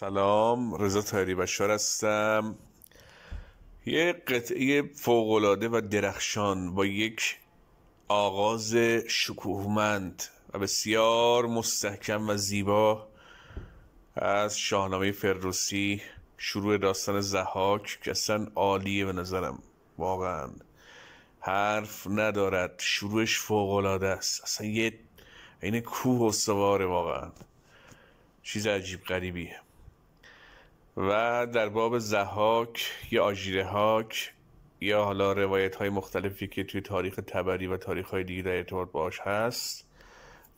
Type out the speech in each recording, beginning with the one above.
سلام رضا تایری بشار هستم یه قطعه فوقالعاده و درخشان با یک آغاز شکوهمند و بسیار مستحکم و زیبا از شاهنامه فردوسی شروع داستان زحاک که اصلا عالیه به نظرم واقعا حرف ندارد شروعش فوقالعاده است اصلا یه این کوه و سواره واقعا چیز عجیب غریبیه و در باب زهاک یا هاک یا حالا روایت های مختلفی که توی تاریخ تبری و تاریخ های دیگه در ارتباط باش هست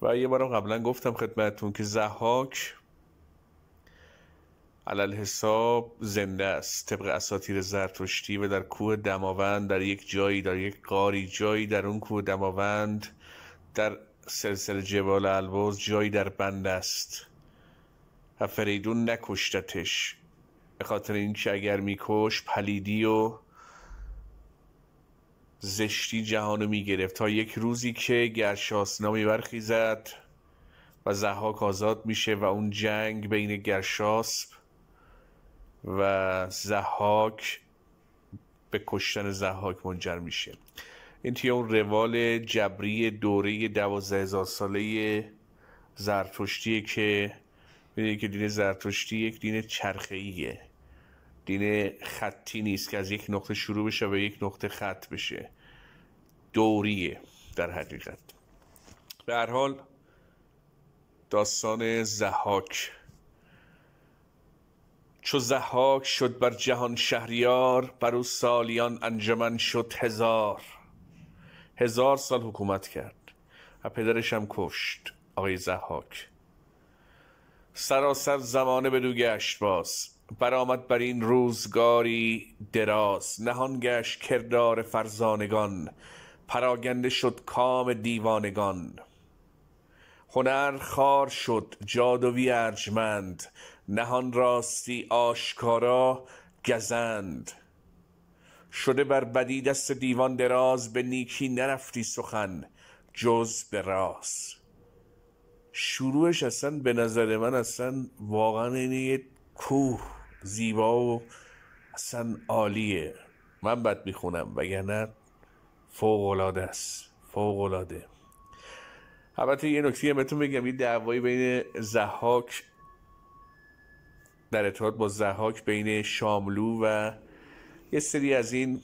و یه بارم قبلا گفتم خدمتون که زهاک علل حساب زنده است طبق اساتیر زرتشتی و در کوه دماوند در یک جایی در یک قاری جایی در اون کوه دماوند در سلسله جبال البرز جایی در بند است و فریدون نکشتتش به خاطر اینکه اگر میکش پلیدی و زشتی جهانو میگرفت تا یک روزی که گرشاسنا برخیزد و زحاک آزاد میشه و اون جنگ بین گرشاس و زحاک به کشتن زحاک منجر میشه این تیه اون روال جبری دوره دوازه هزار ساله زرتشتیه که میدونی که دین زرتشتی یک دین ایه. دین خطی نیست که از یک نقطه شروع بشه و یک نقطه خط بشه دوریه در حقیقت به هر حال داستان زحاک چو زحاک شد بر جهان شهریار بر سالیان انجمن شد هزار هزار سال حکومت کرد و پدرش هم کشت آقای زحاک سراسر زمانه به دو گشت باز برآمد بر این روزگاری دراز نهان گشت کردار فرزانگان پراگنده شد کام دیوانگان هنر خار شد جادوی ارجمند نهان راستی آشکارا گزند شده بر بدی دست دیوان دراز به نیکی نرفتی سخن جز به راز شروعش اصلا به نظر من اصلا واقعا اینه یه کوه زیبا و اصلا عالیه من بد میخونم وگرنه فوقالعاده است العاده. البته یه نکته هم بهتون بگم یه دعوایی بین زهاک در ارتباط با زهاک بین شاملو و یه سری از این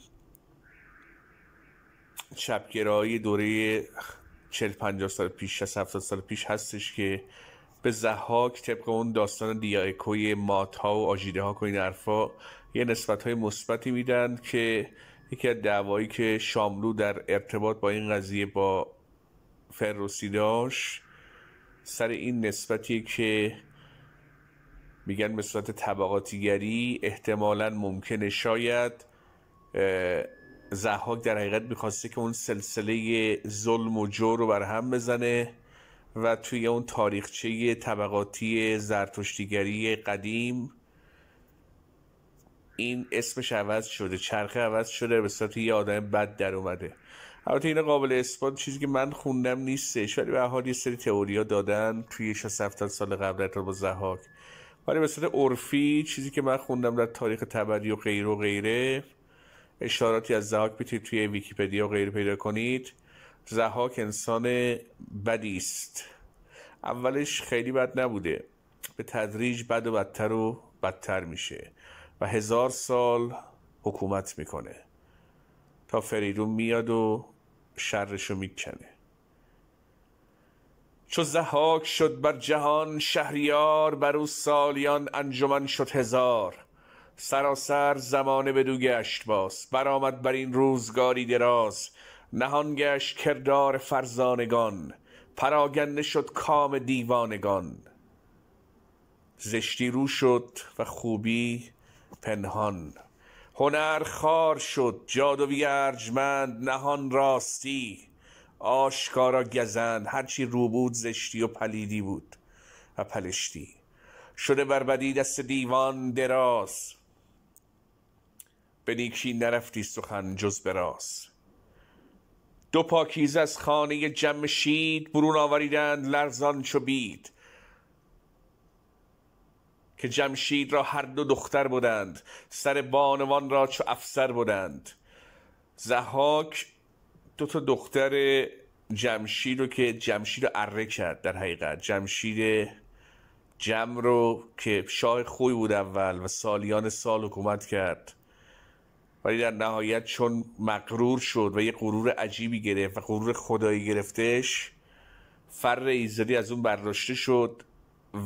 چپگرایی دوره 40 50 سال پیش 60 70 سال پیش هستش که به زحاک طبق اون داستان دیایکوی مات ها و آجیده ها و یه نسبت های مثبتی میدن که یکی از دعوایی که شاملو در ارتباط با این قضیه با فروسی داشت سر این نسبتی که میگن به صورت طبقاتیگری احتمالا ممکنه شاید زحاک در حقیقت میخواسته که اون سلسله ظلم و جور رو بر هم بزنه و توی اون تاریخچه طبقاتی زرتشتیگری قدیم این اسمش عوض شده چرخه عوض شده به صورت یه آدم بد در اومده البته این قابل اثبات چیزی که من خوندم نیستش ولی به حال یه سری تئوریا دادن توی 60 سال قبل با زهاک ولی به صورت عرفی چیزی که من خوندم در تاریخ تبری و غیر و غیره اشاراتی از زهاک میتونید توی ویکیپدیا و غیره پیدا کنید زهاک انسان بدی است اولش خیلی بد نبوده به تدریج بد و بدتر و بدتر میشه و هزار سال حکومت میکنه تا فریدون میاد و رو میکنه چو زهاک شد بر جهان شهریار بر او سالیان انجمن شد هزار سراسر زمانه بدو گشت باز برآمد بر این روزگاری دراز نهان گشت کردار فرزانگان پراگنده شد کام دیوانگان زشتی رو شد و خوبی پنهان هنر خار شد جادوی ارجمند نهان راستی آشکارا گزند هرچی رو بود زشتی و پلیدی بود و پلشتی شده بربدی دست دیوان دراز به نیکی نرفتی سخن جز به دو پاکیزه از خانه جمشید برون آوریدند لرزان چو بید که جمشید را هر دو دختر بودند سر بانوان را چو افسر بودند زحاک دو تا دختر جمشید رو که جمشید رو اره کرد در حقیقت جمشید جم رو که شاه خوی بود اول و سالیان سال حکومت کرد ولی در نهایت چون مقرور شد و یه غرور عجیبی گرفت و غرور خدایی گرفتش فر ایزدی از اون برداشته شد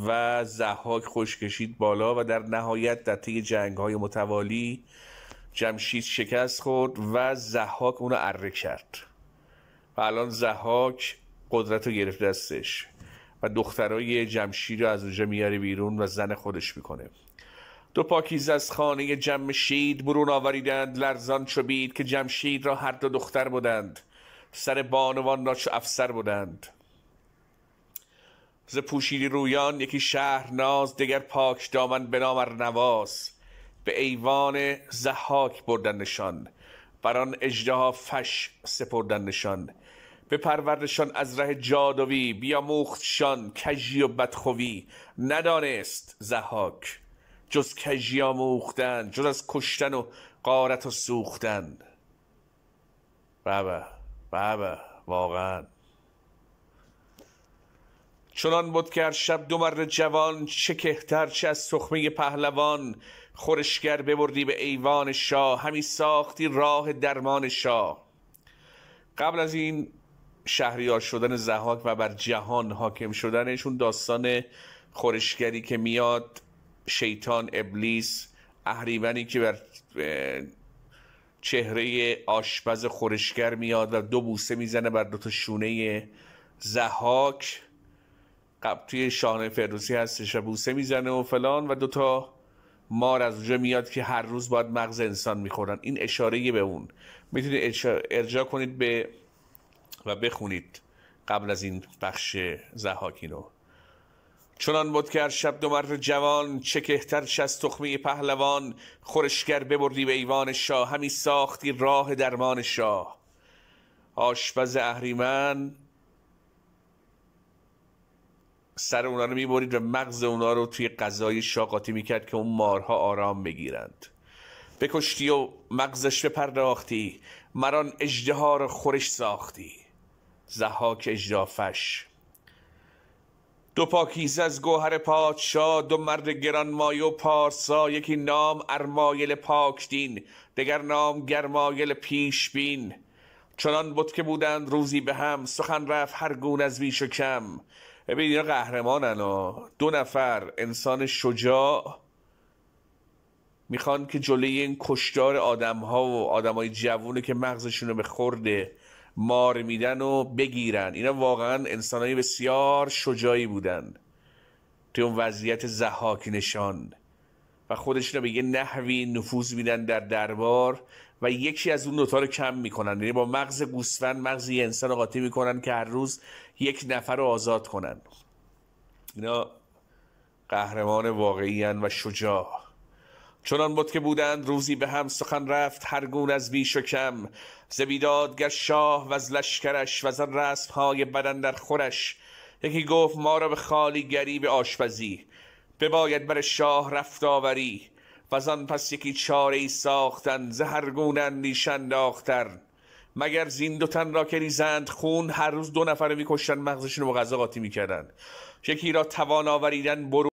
و زحاک خوش کشید بالا و در نهایت در طی جنگ های متوالی جمشید شکست خورد و زحاک اونو اره کرد و الان زحاک قدرت رو گرفت دستش و دخترای جمشید رو از اونجا میاره بیرون و زن خودش میکنه دو پاکیز از خانه جمشید برون آوریدند لرزان چو که جمشید را هر دو دختر بودند سر بانوان را چو افسر بودند ز پوشیدی رویان یکی شهر ناز دگر پاک دامن به نام ارنواز به ایوان زحاک نشان بر آن اژدها فش سپردن نشان به پروردشان از ره جادوی بیاموختشان کژی و بدخوی ندانست زحاک جز کژی آموختن جز از کشتن و قارت و سوختن بابا بابا واقعا چنان بود که هر شب دو مرد جوان چه کهتر چه از سخمه پهلوان خورشگر ببردی به ایوان شاه همی ساختی راه درمان شاه قبل از این شهریار شدن زهاک و بر جهان حاکم شدنشون داستان خورشگری که میاد شیطان ابلیس اهریمنی که بر چهره آشپز خورشگر میاد و دو بوسه میزنه بر دو تا شونه زهاک قبل توی شاهنامه فردوسی هستش و بوسه میزنه و فلان و دوتا مار از اونجا میاد که هر روز باید مغز انسان میخورن این اشاره به اون میتونید ارجاع کنید به و بخونید قبل از این بخش زهاکی رو چنان بود که هر شب دو جوان چه کهترش از تخمی پهلوان خورشگر ببردی به ایوان شاه همی ساختی راه درمان شاه آشپز اهریمن سر اونا رو میبرید و مغز اونا رو توی غذای شاه قاطی میکرد که اون مارها آرام بگیرند بکشتی و مغزش پرداختی مران اجدهار خورش ساختی زهاک اجدافش دو پاکیزه از گوهر پادشاه دو مرد گرانمایه و پارسا یکی نام ارمایل پاکدین دگر نام گرمایل پیشبین چنان بود که بودند روزی به هم سخن رفت هر گون از بیش و کم ببین اینا قهرمانن دو نفر انسان شجاع میخوان که جلوی این کشدار آدم ها و آدم های جوونه که مغزشون رو به مار میدن و بگیرن اینا واقعا انسانهای بسیار شجاعی بودن توی اون وضعیت زحاک نشان و خودشون به یه نحوی نفوذ میدن در دربار و یکی از اون دوتا رو کم میکنن یعنی با مغز گوسفند مغز یه انسان رو قاطع میکنن که هر روز یک نفر رو آزاد کنن اینا قهرمان واقعی و شجاع چنان بود که بودند روزی به هم سخن رفت هر گون از بیش و کم گشت شاه و از لشکرش و از رسم های بدن در خورش یکی گفت ما را به خالی گری به آشپزی بباید بر شاه رفت آوری و از آن پس یکی چاره ای ساختن ز هرگونه اندیشه مگر زین دو تن را کریزند خون هر روز دو نفر میکشتن مغزشون و غذا قاطی میکردن یکی را توان آوریدن برو